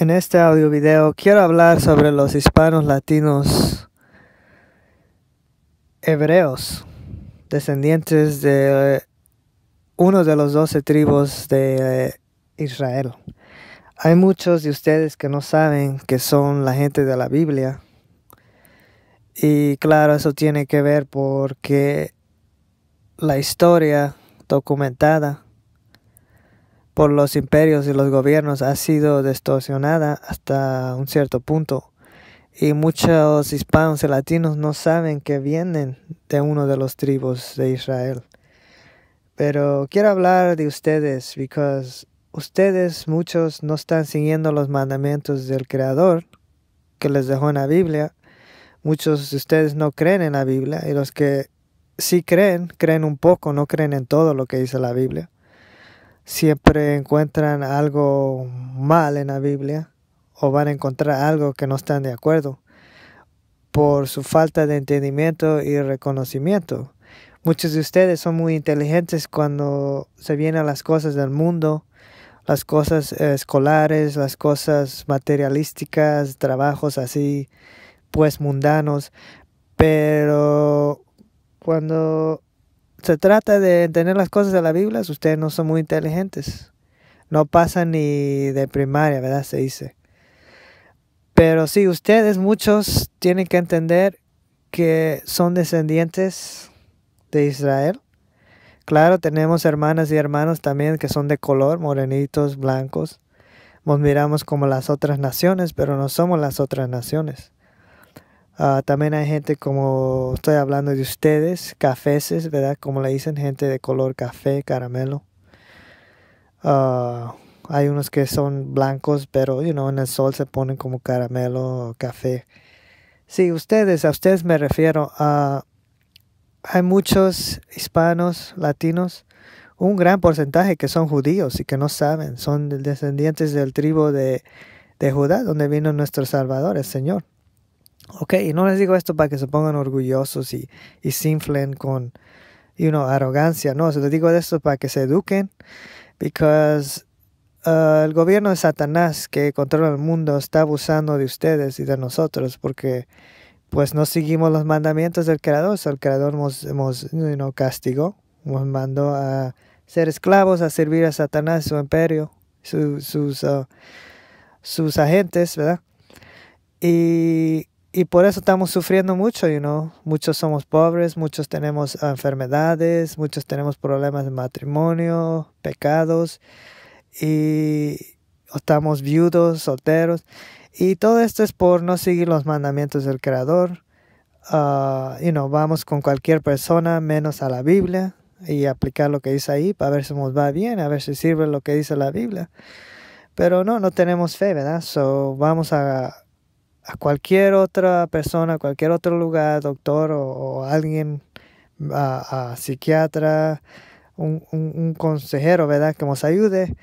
En este audio video quiero hablar sobre los hispanos latinos hebreos, descendientes de uno de los doce tribus de Israel. Hay muchos de ustedes que no saben que son la gente de la Biblia. Y claro, eso tiene que ver porque la historia documentada por los imperios y los gobiernos ha sido distorsionada hasta un cierto punto y muchos hispanos y latinos no saben que vienen de uno de los tribus de Israel. Pero quiero hablar de ustedes because ustedes muchos no están siguiendo los mandamientos del creador que les dejó en la Biblia. Muchos de ustedes no creen en la Biblia y los que sí creen, creen un poco, no creen en todo lo que dice la Biblia siempre encuentran algo mal en la Biblia o van a encontrar algo que no están de acuerdo por su falta de entendimiento y reconocimiento. Muchos de ustedes son muy inteligentes cuando se vienen las cosas del mundo, las cosas escolares, las cosas materialísticas, trabajos así, pues mundanos, pero cuando se trata de entender las cosas de la Biblia, ustedes no son muy inteligentes. No pasan ni de primaria, ¿verdad? Se dice. Pero sí, ustedes muchos tienen que entender que son descendientes de Israel. Claro, tenemos hermanas y hermanos también que son de color, morenitos, blancos. Nos miramos como las otras naciones, pero no somos las otras naciones. Ah, también hay gente como estoy hablando de ustedes, cafeses, ¿verdad? Como le dicen, gente de color café, caramelo. Ah, hay unos que son blancos, pero, you know, en el sol se ponen como caramelo café. Sí, ustedes, a ustedes me refiero. a hay muchos hispanos, latinos, un gran porcentaje que son judíos y que no saben, son descendientes del tribu de, de Judá, donde vino nuestro Salvador, el Señor. Ok, y no les digo esto para que se pongan orgullosos y, y se inflen con you know, arrogancia, no, se les digo esto para que se eduquen, because uh, el gobierno de Satanás que controla el mundo está abusando de ustedes y de nosotros porque pues no seguimos los mandamientos del Creador, el Creador nos, castigó, nos mandó a ser esclavos, a servir a Satanás, su imperio, sus, uh, sus agentes, ¿verdad? Y y por eso estamos sufriendo mucho, you know. Muchos somos pobres, muchos tenemos enfermedades, muchos tenemos problemas de matrimonio, pecados, y estamos viudos, solteros. Y todo esto es por no seguir los mandamientos del Creador. Uh, you vamos con cualquier persona menos a la Biblia y aplicar lo que dice ahí para ver si nos va bien, a ver si sirve lo que dice la Biblia. Pero no, no tenemos fe, ¿verdad? So, vamos a a cualquier otra persona, cualquier otro lugar, doctor o, alguien, a, psiquiatra, un, consejero, ¿verdad? Que nos ayude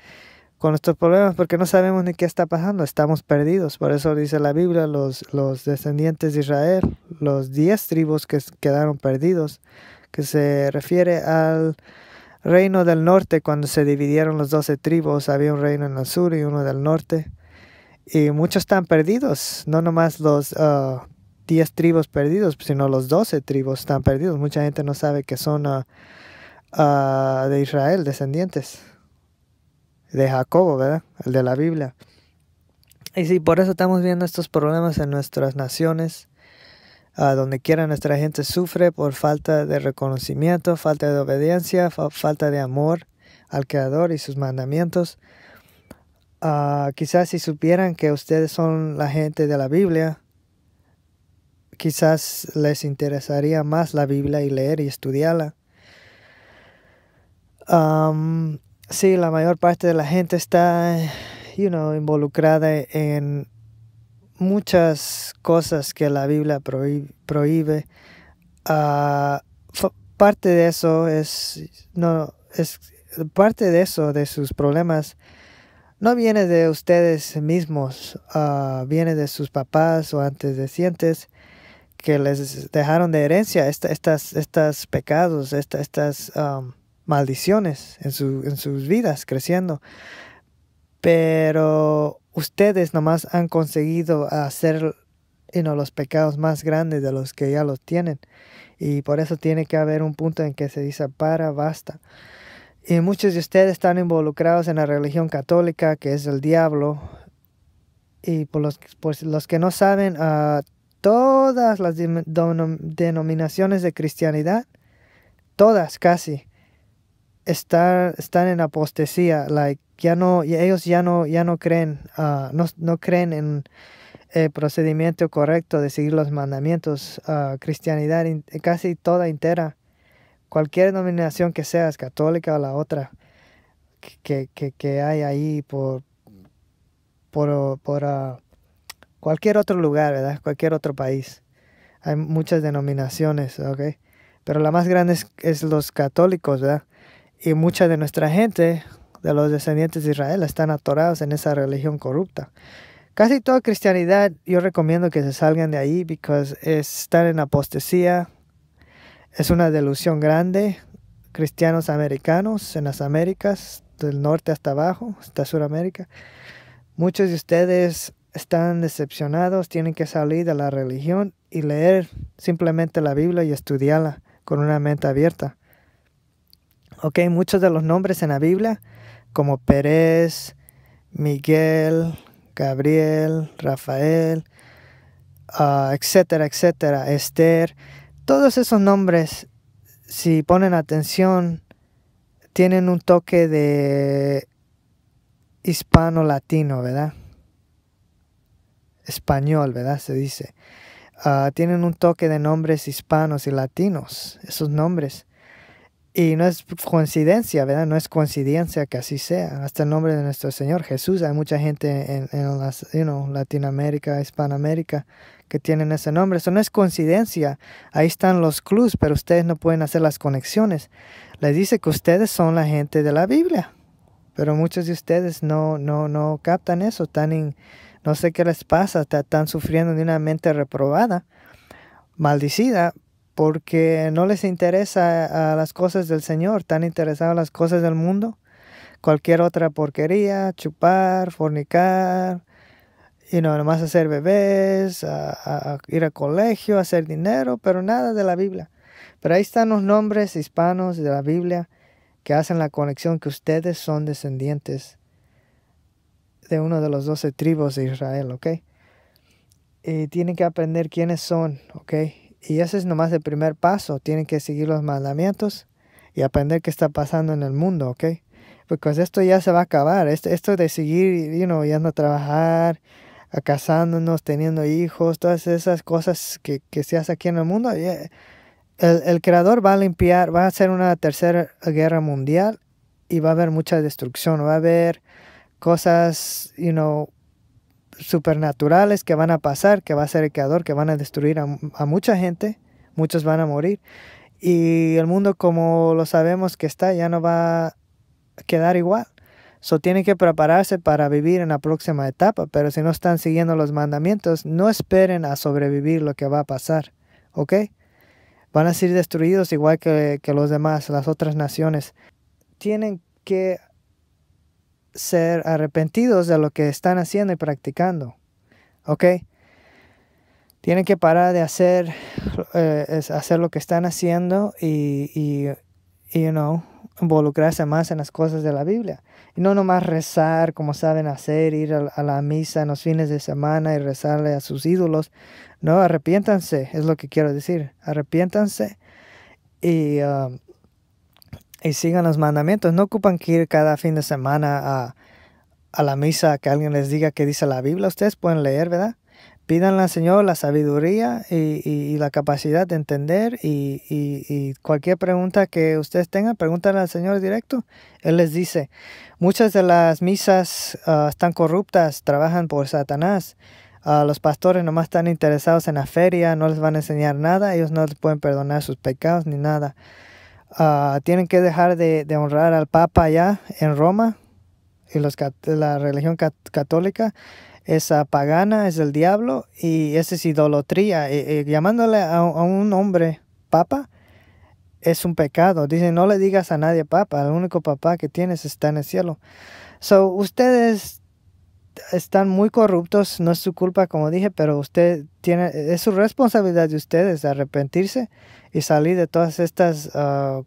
con nuestros problemas porque no sabemos ni qué está pasando, estamos perdidos. Por eso dice la Biblia, los, los descendientes de Israel, los diez tribus que quedaron perdidos, que se refiere al reino del norte cuando se dividieron las doce tribus, había un reino en el sur y uno del norte. Y muchos están perdidos, no nomás los uh, 10 tribus perdidos, sino los 12 tribus están perdidos. Mucha gente no sabe que son uh, uh, de Israel, descendientes de Jacobo, ¿verdad? El de la Biblia. Y sí, por eso estamos viendo estos problemas en nuestras naciones, uh, donde quiera nuestra gente sufre por falta de reconocimiento, falta de obediencia, falta de amor al Creador y sus mandamientos. Ah, quizás si supieran que ustedes son la gente de la Biblia, quizás les interesaría más la Biblia y leer y estudiarla. sí, la mayor parte de la gente está, you know, involucrada en muchas cosas que la Biblia prohíbe. Ah, parte de eso es, no, es parte de eso, de sus problemas, no viene de ustedes mismos, ah, viene de sus papás o antecedentes que les dejaron de herencia estos estas, pecados, estas um, maldiciones en, en sus vidas creciendo. Pero ustedes nomás han conseguido hacer los pecados más grandes de los que ya los tienen. Y por eso tiene que haber un punto en que se dice, para, basta. Y muchos de ustedes están involucrados en la religión católica, que es el diablo. Y por los, pues, los que no saben, ah, todas las denominaciones de cristianidad, todas casi, están, están en apostasía. ya no, ellos ya no, ya no creen, ah, no, no, creen en el procedimiento correcto de seguir los mandamientos. Ah, cristianidad casi toda entera cualquier denominación que seas, católica o la otra, que, hay ahí por, por, ah, cualquier otro lugar, ¿verdad? Cualquier otro país. Hay muchas denominaciones, ¿ok? Pero la más grande es, los católicos, ¿verdad? Y mucha de nuestra gente, de los descendientes de Israel, están atorados en esa religión corrupta. Casi toda cristianidad yo recomiendo que se salgan de ahí porque estar en apostasía, es una delusión grande. Cristianos americanos en las Américas, del norte hasta abajo, hasta Sudamérica. Muchos de ustedes están decepcionados, tienen que salir de la religión y leer simplemente la Biblia y estudiarla con una mente abierta. Ok, muchos de los nombres en la Biblia, como Pérez, Miguel, Gabriel, Rafael, ah, etcétera, etcétera, Esther, todos esos nombres, si ponen atención, tienen un toque de hispano-latino, ¿verdad? Español, ¿verdad? Se dice. Ah, tienen un toque de nombres hispanos y latinos, esos nombres. Y no es coincidencia, ¿verdad? No es coincidencia que así sea. Hasta el nombre de nuestro Señor Jesús. Hay mucha gente en, las, you know, Latinoamérica, Hispanoamérica, que tienen ese nombre. Eso no es coincidencia. Ahí están los clues, pero ustedes no pueden hacer las conexiones. Les dice que ustedes son la gente de la Biblia. Pero muchos de ustedes no, no, no captan eso. Están no sé qué les pasa. Están sufriendo de una mente reprobada, maldicida, porque no les interesa a las cosas del Señor. Están interesados en las cosas del mundo. Cualquier otra porquería, chupar, fornicar, y no, nomás hacer bebés, a, a, ir al colegio, hacer dinero, pero nada de la Biblia. Pero ahí están los nombres hispanos de la Biblia que hacen la conexión que ustedes son descendientes de uno de los doce tribus de Israel, ¿ok? Y tienen que aprender quiénes son, ¿ok? Y ese es nomás el primer paso. Tienen que seguir los mandamientos y aprender qué está pasando en el mundo, ¿ok? Porque esto ya se va a acabar. Este, esto, de seguir, you know, yendo a trabajar, casándonos, teniendo hijos, todas esas cosas que, se hace aquí en el mundo. Eh, el, creador va a limpiar, va a hacer una tercera guerra mundial y va a haber mucha destrucción, va a haber cosas, you know, supernaturales que van a pasar, que va a ser el creador, que van a destruir a, a mucha gente, muchos van a morir. Y el mundo como lo sabemos que está ya no va a quedar igual So tienen que prepararse para vivir en la próxima etapa, pero si no están siguiendo los mandamientos, no esperen a sobrevivir lo que va a pasar, ¿ok? Van a ser destruidos igual que, los demás, las otras naciones. Tienen que ser arrepentidos de lo que están haciendo y practicando, ¿ok? Tienen que parar de hacer, eh, hacer lo que están haciendo y, y you know, involucrarse más en las cosas de la Biblia. Y no nomás rezar como saben hacer, ir a, la misa en los fines de semana y rezarle a sus ídolos. No, arrepiéntanse, es lo que quiero decir. Arrepiéntanse um, y, sigan los mandamientos. No ocupan que ir cada fin de semana a, a la misa que alguien les diga que dice la Biblia. Ustedes pueden leer, ¿verdad? pídanle al Señor la sabiduría y, la capacidad de entender y, cualquier pregunta que ustedes tengan, pregúntale al Señor directo. Él les dice, muchas de las misas ah, están corruptas, trabajan por Satanás. Ah, los pastores nomás están interesados en la feria, no les van a enseñar nada, ellos no les pueden perdonar sus pecados ni nada. Ah, tienen que dejar de, de honrar al Papa allá en Roma, y los, la religión católica es pagana, es el diablo y esa es idolatría. Y, llamándole a, un hombre papa es un pecado. dicen no le digas a nadie papa, el único papá que tienes está en el cielo. So, ustedes están muy corruptos, no es su culpa, como dije, pero usted tiene, es su responsabilidad de ustedes arrepentirse y salir de todas estas ah,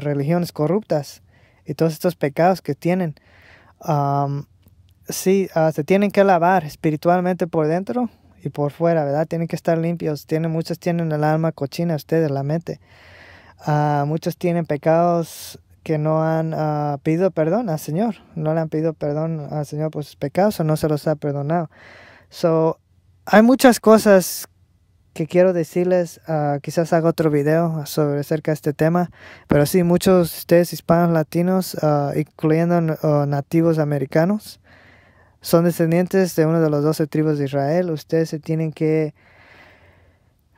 religiones corruptas y todos estos pecados que tienen sí, ah, se tienen que lavar espiritualmente por dentro y por fuera, ¿verdad? Tienen que estar limpios. Tienen, muchos tienen el alma cochina, ustedes, la mente. Ah, muchos tienen pecados que no han ah, pedido perdón al Señor. No le han pedido perdón al Señor por sus pecados o no se los ha perdonado. So, hay muchas cosas que quiero decirles, ah, quizás haga otro video sobre acerca de este tema, pero sí, muchos de ustedes hispanos latinos, ah, incluyendo nativos americanos, son descendientes de una de las doce tribus de Israel. Ustedes se tienen que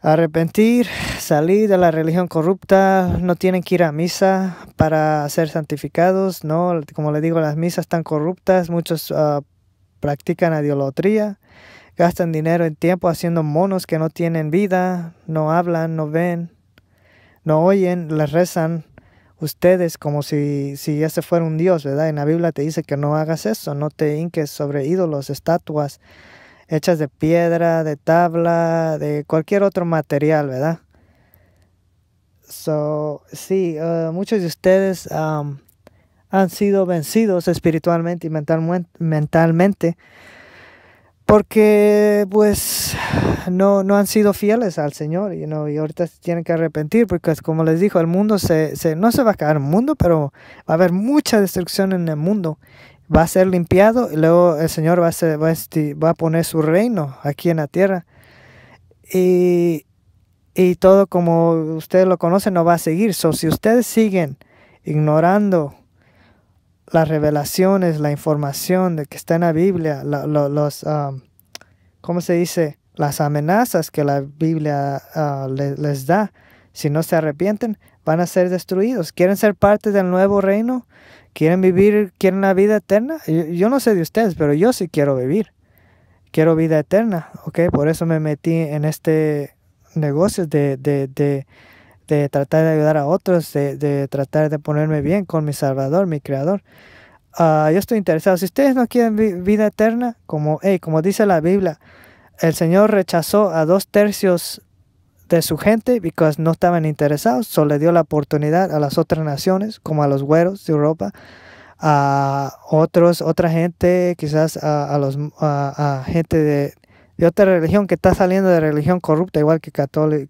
arrepentir, salir de la religión corrupta, no tienen que ir a misa para ser santificados, ¿no? Como les digo, las misas están corruptas, muchos ah, practican idolatría gastan dinero y tiempo haciendo monos que no tienen vida, no hablan, no ven, no oyen, les rezan ustedes como si, si ese fuera un dios, ¿verdad? En la Biblia te dice que no hagas eso, no te hinques sobre ídolos, estatuas hechas de piedra, de tabla, de cualquier otro material, ¿verdad? So, sí, uh, muchos de ustedes um, han sido vencidos espiritualmente y mentalmente porque pues no, no han sido fieles al Señor y ahorita se tienen que arrepentir porque como les dijo, el mundo se, no se va a caer el mundo, pero va a haber mucha destrucción en el mundo. Va a ser limpiado y luego el Señor va a, ser, va, a poner su reino aquí en la tierra. Y, y todo como ustedes lo conocen no va a seguir. So, si ustedes siguen ignorando las revelaciones, la información de que está en la Biblia, los, um, ¿cómo se dice? Las amenazas que la Biblia uh, les da. Si no se arrepienten, van a ser destruidos. ¿Quieren ser parte del nuevo reino? ¿Quieren vivir, quieren la vida eterna? Yo, no sé de ustedes, pero yo sí quiero vivir. Quiero vida eterna, ¿ok? Por eso me metí en este negocio de de tratar de ayudar a otros, de, tratar de ponerme bien con mi Salvador, mi Creador. Ah, yo estoy interesado. Si ustedes no quieren vida eterna, como, como dice la Biblia, el Señor rechazó a dos tercios de su gente porque no estaban interesados, solo le dio la oportunidad a las otras naciones, como a los güeros de Europa, a otros, otra gente, quizás a, los, a gente de, de otra religión que está saliendo de religión corrupta, igual que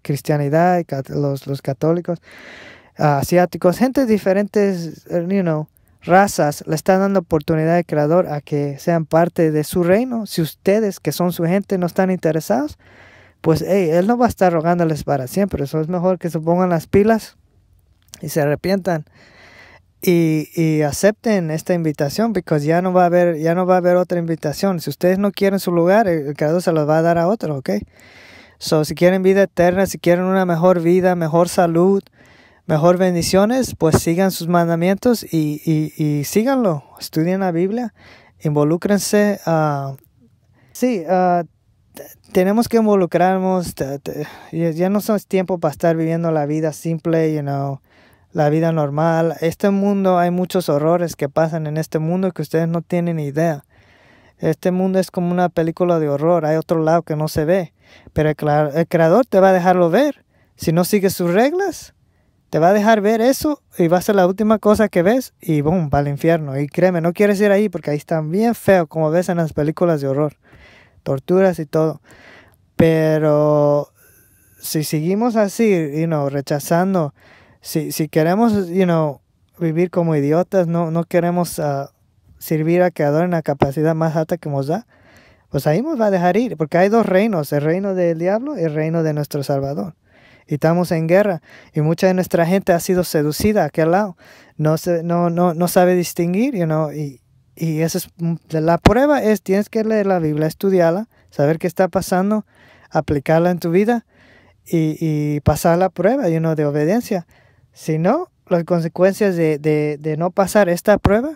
cristianidad, los, los católicos, ah, asiáticos, gente de diferentes, eh, you razas, le están dando oportunidad al Creador a que sean parte de su reino. Si ustedes, que son su gente, no están interesados, pues Él no va a estar rogándoles para siempre. Eso es mejor que se pongan las pilas y se arrepientan y, acepten esta invitación porque ya no va a haber ya no va a haber otra invitación si ustedes no quieren su lugar el creador se los va a dar a otro ok so si quieren vida eterna si quieren una mejor vida mejor salud mejor bendiciones pues sigan sus mandamientos y, síganlo estudien la Biblia involúcrense uh, sí ah, tenemos que involucrarnos ya, no es tiempo para estar viviendo la vida simple you know la vida normal. Este mundo, hay muchos horrores que pasan en este mundo que ustedes no tienen idea. Este mundo es como una película de horror, hay otro lado que no se ve, pero el, creador te va a dejarlo ver. Si no sigues sus reglas, te va a dejar ver eso y va a ser la última cosa que ves y boom, va al infierno. Y créeme, no quieres ir ahí porque ahí están bien feo, como ves en las películas de horror, torturas y todo. Pero si seguimos así, you know, rechazando si, queremos, you know, vivir como idiotas, no, no queremos ah, servir a Creador en la capacidad más alta que nos da, pues ahí nos va a dejar ir, porque hay dos reinos, el reino del diablo y el reino de nuestro Salvador. Y estamos en guerra y mucha de nuestra gente ha sido seducida a aquel lado, no, se, no, no, sabe distinguir, y, y es mm, la prueba es tienes que leer la Biblia, estudiarla, saber qué está pasando, aplicarla en tu vida y, pasar la prueba you de obediencia. Si no, las consecuencias de, no pasar esta prueba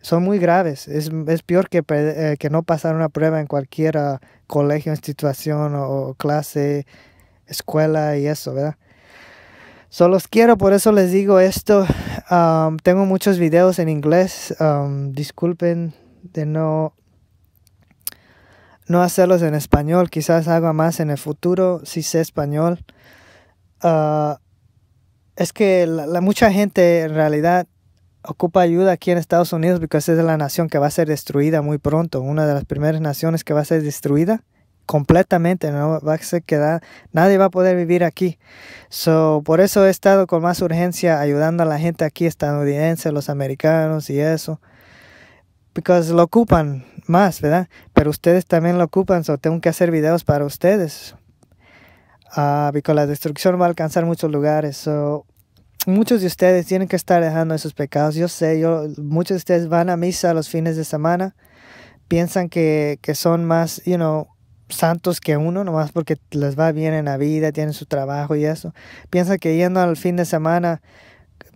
son muy graves. Es, peor eh, que, no pasar una prueba en cualquier ah, colegio, institución o, clase, escuela y eso, ¿verdad? Solo los quiero, por eso les digo esto. Um, tengo muchos videos en inglés. Um, disculpen de no, no hacerlos en español. Quizás haga más en el futuro si sé español. Ah, es que la, mucha gente en realidad ocupa ayuda aquí en Estados Unidos porque es la nación que va a ser destruida muy pronto, una de las primeras naciones que va a ser destruida completamente, no va a nadie va a poder vivir aquí. por eso he estado con más urgencia ayudando a la gente aquí estadounidense, los americanos y eso. Porque lo ocupan más, ¿verdad? Pero ustedes también lo ocupan, so tengo que hacer videos para ustedes. Uh, con la destrucción va a alcanzar muchos lugares. muchos de ustedes tienen que estar dejando esos pecados. Yo sé, yo, muchos de ustedes van a misa los fines de semana, piensan que, son más, you know, santos que uno, nomás porque les va bien en la vida, tienen su trabajo y eso. Piensan que yendo al fin de semana,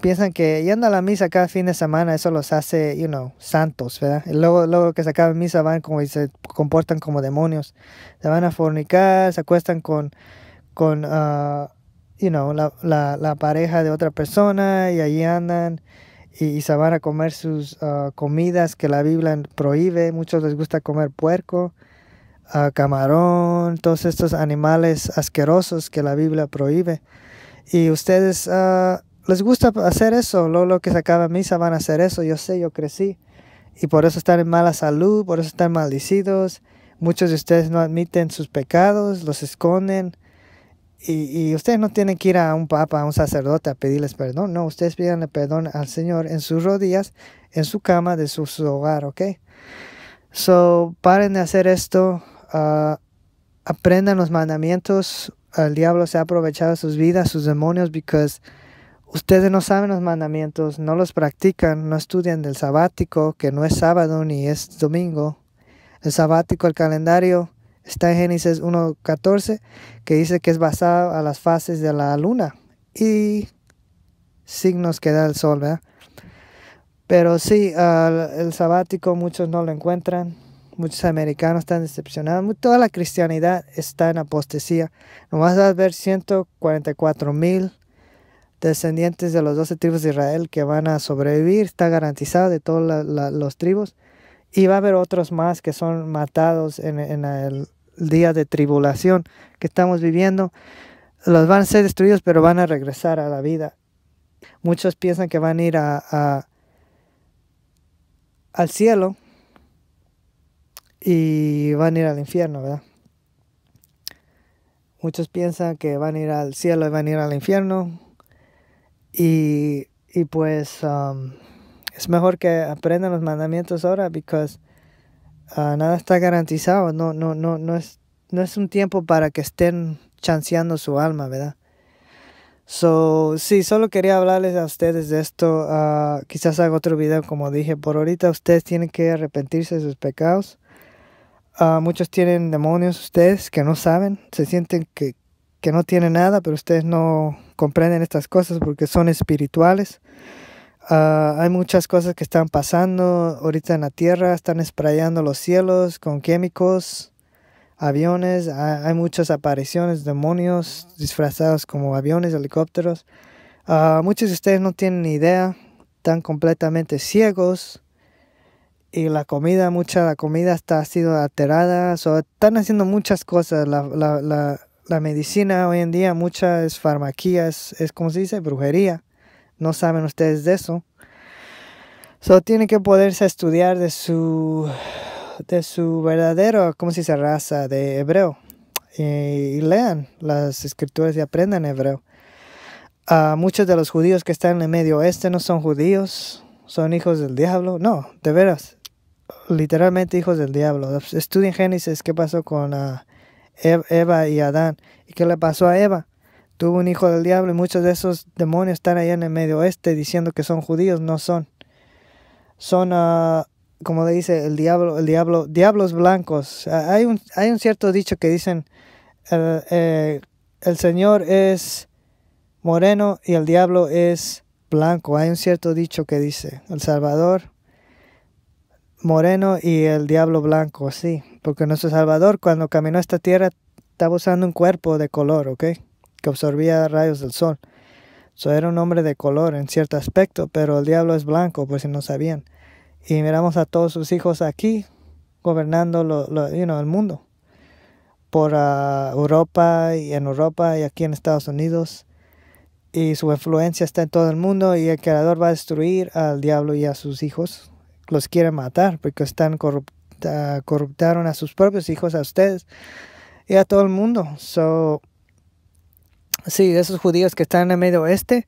piensan que yendo a la misa cada fin de semana, eso los hace, you know, santos, ¿verdad? luego, luego que se acaba misa van como y se comportan como demonios. Se van a fornicar, se acuestan con con, uh, la, pareja de otra persona y allí andan y, se van a comer sus uh, comidas que la Biblia prohíbe. Muchos les gusta comer puerco, uh, camarón, todos estos animales asquerosos que la Biblia prohíbe. Y ustedes les gusta hacer eso. Luego, lo que se acaba misa van a hacer eso. Yo sé, yo crecí. Y por eso están en mala salud, por eso están maldecidos. Muchos de ustedes no admiten sus pecados, los esconden y, ustedes no tienen que ir a un papa, a un sacerdote a pedirles perdón. No, ustedes piden perdón al Señor en sus rodillas, en su cama, de su, hogar, ¿ok? So, paren de hacer esto. Ah, aprendan los mandamientos. El diablo se ha aprovechado de sus vidas, sus demonios, because ustedes no saben los mandamientos, no los practican, no estudian del sabático, que no es sábado ni es domingo. El sabático, el calendario Está en Génesis 1.14 que dice que es basado a las fases de la luna y signos que da el sol, ¿verdad? Pero sí, el sabático muchos no lo encuentran, muchos americanos están decepcionados, toda la cristianidad está en apostasía. Nomás vas a ver 144 mil descendientes de los 12 tribus de Israel que van a sobrevivir, está garantizado de todas los tribus. Y va a haber otros más que son matados en el día de tribulación que estamos viviendo, los van a ser destruidos, pero van a regresar a la vida. Muchos piensan que van a ir a, al cielo y van a ir al infierno, ¿verdad? Muchos piensan que van a ir al cielo y van a ir al infierno. Y, y pues um, es mejor que aprendan los mandamientos ahora, because Ah, nada está garantizado, no, no, no, no, es, no es un tiempo para que estén chanceando su alma, ¿verdad? So, sí, solo quería hablarles a ustedes de esto. Ah, quizás haga otro video, como dije. Por ahorita ustedes tienen que arrepentirse de sus pecados. Ah, muchos tienen demonios ustedes que no saben. Se sienten que, que no tienen nada, pero ustedes no comprenden estas cosas porque son espirituales. Ah, hay muchas cosas que están pasando ahorita en la Tierra, están esprayando los cielos con químicos, aviones, hay, muchas apariciones, demonios disfrazados como aviones, helicópteros. Ah, muchos de ustedes no tienen ni idea, están completamente ciegos y la comida, mucha la comida está ha sido alterada, están haciendo muchas cosas, la, medicina hoy en día, mucha es farmaquía, es, es como se dice, brujería no saben ustedes de eso. Solo tiene que poderse estudiar de su, de su verdadero, ¿cómo se dice? Raza de hebreo. Y, lean las escrituras y aprendan hebreo. Ah, muchos de los judíos que están en el medio oeste no son judíos, son hijos del diablo. No, de veras, literalmente hijos del diablo. Estudien Génesis, qué pasó con ah, e-, Eva y Adán y qué le pasó a Eva. Tuvo un hijo del diablo y muchos de esos demonios están allá en el medio oeste diciendo que son judíos, no son. Son, ah, como le dice el diablo, el diablo, diablos blancos. Ah, hay, un, hay un cierto dicho que dicen, eh, el Señor es moreno y el diablo es blanco. Hay un cierto dicho que dice, el Salvador moreno y el diablo blanco, sí. Porque nuestro Salvador cuando caminó a esta tierra estaba usando un cuerpo de color, ¿ok? que absorbía rayos del sol. So, era un hombre de color en cierto aspecto, pero el diablo es blanco, por si no sabían. Y miramos a todos sus hijos aquí, gobernando lo, el mundo, por ah, Europa y en Europa y aquí en Estados Unidos. Y su influencia está en todo el mundo y el creador va a destruir al diablo y a sus hijos. Los quiere matar porque están ah, corruptaron a sus propios hijos, a ustedes y a todo el mundo. So, Sí, esos judíos que están en el medio oeste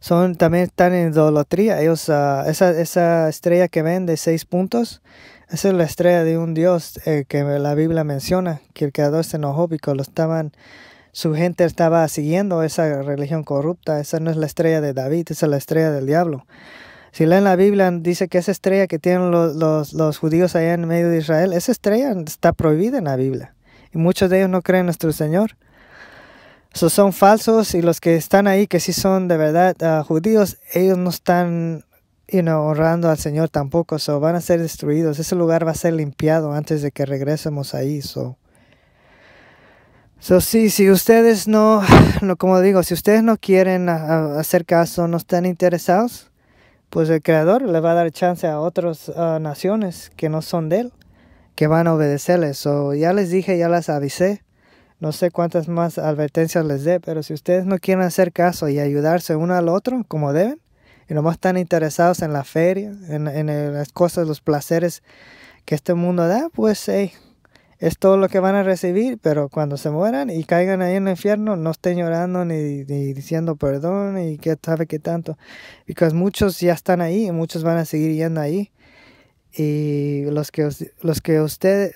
son, también están en idolatría. Ellos, ah, esa, esa, estrella que ven de seis puntos, esa es la estrella de un dios eh, que la Biblia menciona, que el creador se enojó porque lo estaban, su gente estaba siguiendo esa religión corrupta. Esa no es la estrella de David, esa es la estrella del diablo. Si leen la Biblia, dice que esa estrella que tienen los, judíos allá en medio de Israel, esa estrella está prohibida en la Biblia. Y muchos de ellos no creen en nuestro Señor son falsos y los que están ahí, que sí son de verdad ah, judíos, ellos no están you know, honrando al Señor tampoco. So, van a ser destruidos. Ese lugar va a ser limpiado antes de que regresemos ahí. So. sí, si ustedes no, no, como digo, si ustedes no quieren ah, ah, hacer caso, no están interesados, pues el Creador le va a dar chance a otras naciones que no son de Él, que van a obedecerles. So, ya les dije, ya las avisé. No sé cuántas más advertencias les dé, pero si ustedes no quieren hacer caso y ayudarse uno al otro como deben, y nomás están interesados en la feria, en, las cosas, los placeres que este mundo da, pues sí. es todo lo que van a recibir, pero cuando se mueran y caigan ahí en el infierno, no estén llorando ni, diciendo perdón y que sabe qué tanto, porque muchos ya están ahí y muchos van a seguir yendo ahí. Y los que, los que ustedes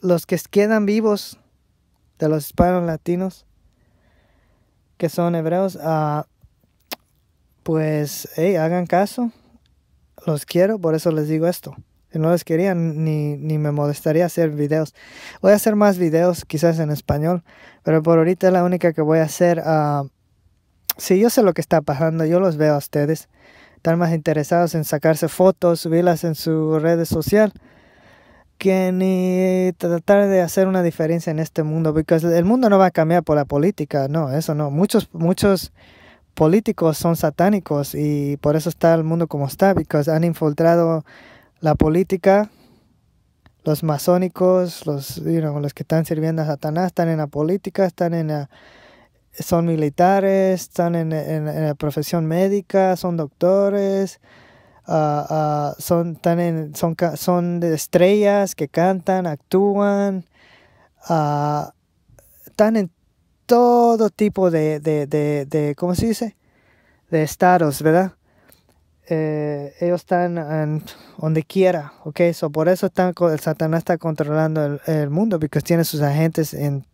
los que quedan vivos de los hispanos latinos que son hebreos, ah, pues hey, hagan caso, los quiero, por eso les digo esto. Si no les quería, ni, ni me molestaría hacer videos. Voy a hacer más videos, quizás en español, pero por ahorita la única que voy a hacer. Ah, si yo sé lo que está pasando, yo los veo a ustedes. Están más interesados en sacarse fotos, subirlas en su redes social que ni tratar de hacer una diferencia en este mundo, porque el mundo no va a cambiar por la política, no, eso no. Muchos, muchos políticos son satánicos y por eso está el mundo como está, porque han infiltrado la política, los masónicos, los, los que están sirviendo a Satanás, están en la política, están en son militares, están en la profesión médica, son doctores, Ah, ah, son, tan en, son, son estrellas que cantan, actúan, ah, en todo tipo de, de, de, ¿cómo se dice? De estados, ¿verdad? Eh, ellos están donde quiera, ¿ok? So, por eso están, el Satanás está controlando el, mundo, porque tiene sus agentes en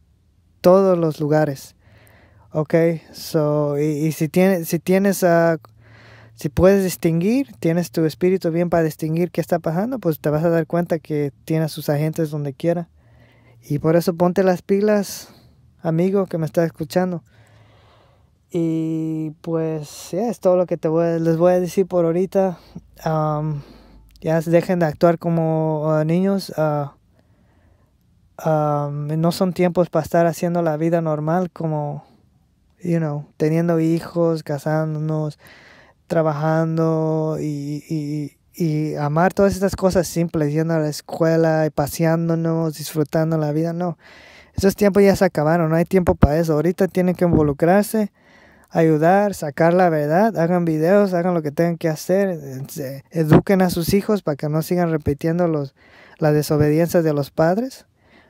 todos los lugares, ¿ok? So, y, si, si tienes uh, si puedes distinguir, tienes tu espíritu bien para distinguir qué está pasando, pues te vas a dar cuenta que a sus agentes donde quiera. Y por eso ponte las pilas, amigo que me está escuchando. Y pues ya es todo lo que te voy, les voy a decir por ahorita. ya dejen de actuar como ah, niños. Ah, no son tiempos para estar haciendo la vida normal como, you know, teniendo hijos, casándonos trabajando y, y, amar todas estas cosas simples, yendo a la escuela y paseándonos, disfrutando la vida, no. Esos tiempos ya se acabaron, no hay tiempo para eso. Ahorita tienen que involucrarse, ayudar, sacar la verdad, hagan videos, hagan lo que tengan que hacer, este, eduquen a sus hijos para que no sigan repitiendo los, las desobediencias de los padres.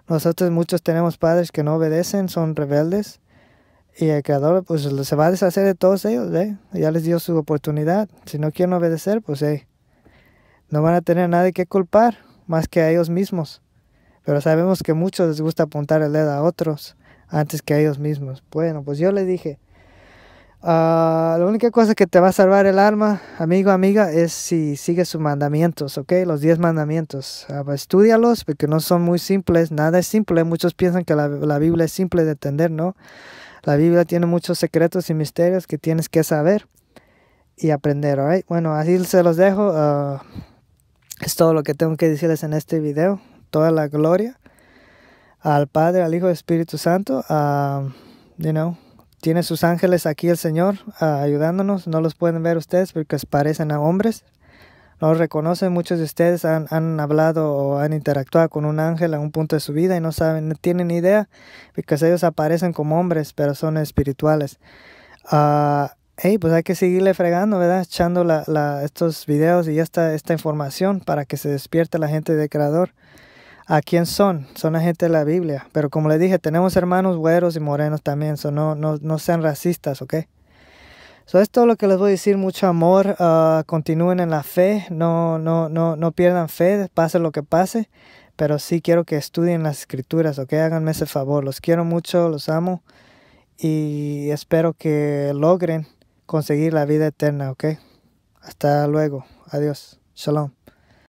Nosotros muchos tenemos padres que no obedecen, son rebeldes y el Creador pues se va a deshacer de todos ellos, ¿eh? Ya les dio su oportunidad. Si no quieren obedecer, pues no van a tener nada nadie que culpar más que a ellos mismos. Pero sabemos que muchos les gusta apuntar el dedo a otros antes que a ellos mismos. Bueno, pues yo les dije, ah, la única cosa que te va a salvar el alma, amigo, amiga, es si sigues sus mandamientos, ¿ok? Los diez mandamientos. Ah, pues, estúdialos, estudialos porque no son muy simples, nada es simple. Muchos piensan que la Biblia es simple de entender, ¿no? La Biblia tiene muchos secretos y misterios que tienes que saber y aprender, ¿alright? Bueno, así se los dejo. Uh, es todo lo que tengo que decirles en este video. Toda la gloria al Padre, al Hijo, al Espíritu Santo. Um, tiene sus ángeles aquí el Señor uh, ayudándonos. No los pueden ver ustedes porque parecen a hombres no los reconocen. Muchos de ustedes han, hablado o han interactuado con un ángel a un punto de su vida y no saben, no tienen idea, porque ellos aparecen como hombres, pero son espirituales. Ah, hey, pues hay que seguirle fregando, ¿verdad? Echando la, estos videos y esta, esta información para que se despierte la gente de Creador. ¿A quién son? Son la gente de la Biblia. Pero como les dije, tenemos hermanos güeros y morenos también, so no, no sean racistas, ¿ok? Eso es todo lo que les voy a decir, mucho amor, ah, continúen en la fe, no, no, no, no pierdan fe, pase lo que pase, pero sí quiero que estudien las escrituras, ok, háganme ese favor, los quiero mucho, los amo y espero que logren conseguir la vida eterna, ok. Hasta luego, adiós, shalom.